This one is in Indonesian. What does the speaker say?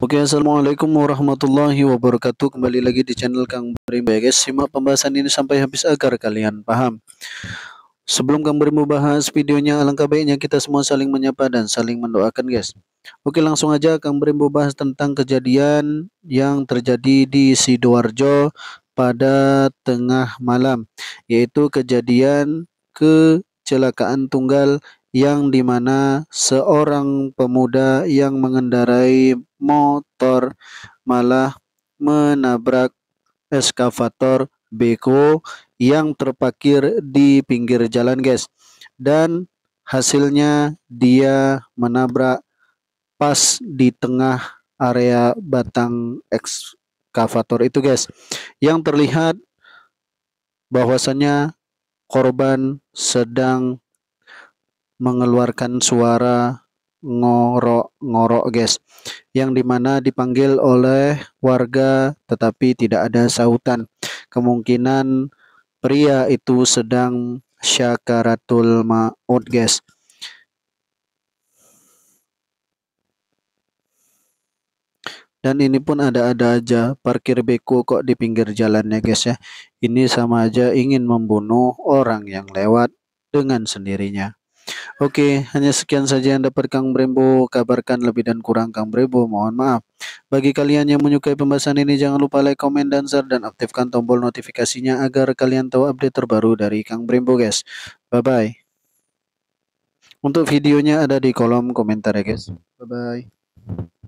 Oke okay, assalamualaikum warahmatullahi wabarakatuh kembali lagi di channel Kang Brim ya guys simak pembahasan ini sampai habis agar kalian paham sebelum Kang Brim membahas videonya alangkah baiknya kita semua saling menyapa dan saling mendoakan guys Oke okay, langsung aja Kang Brim membahas tentang kejadian yang terjadi di Sidoarjo pada tengah malam yaitu kejadian kecelakaan tunggal yang dimana seorang pemuda yang mengendarai motor malah menabrak eskavator beko yang terpakir di pinggir jalan guys dan hasilnya dia menabrak pas di tengah area batang ekskavator itu guys yang terlihat bahwasannya korban sedang mengeluarkan suara ngorok-ngorok guys yang dimana dipanggil oleh warga tetapi tidak ada sautan kemungkinan pria itu sedang syakaratul maut guys dan ini pun ada-ada aja parkir beku kok di pinggir jalannya guys ya ini sama aja ingin membunuh orang yang lewat dengan sendirinya Oke, hanya sekian saja yang dapat Kang Brembo kabarkan lebih dan kurang Kang Brembo, mohon maaf. Bagi kalian yang menyukai pembahasan ini jangan lupa like, komen, dan share dan aktifkan tombol notifikasinya agar kalian tahu update terbaru dari Kang Brembo guys. Bye bye. Untuk videonya ada di kolom komentar ya guys. Bye bye.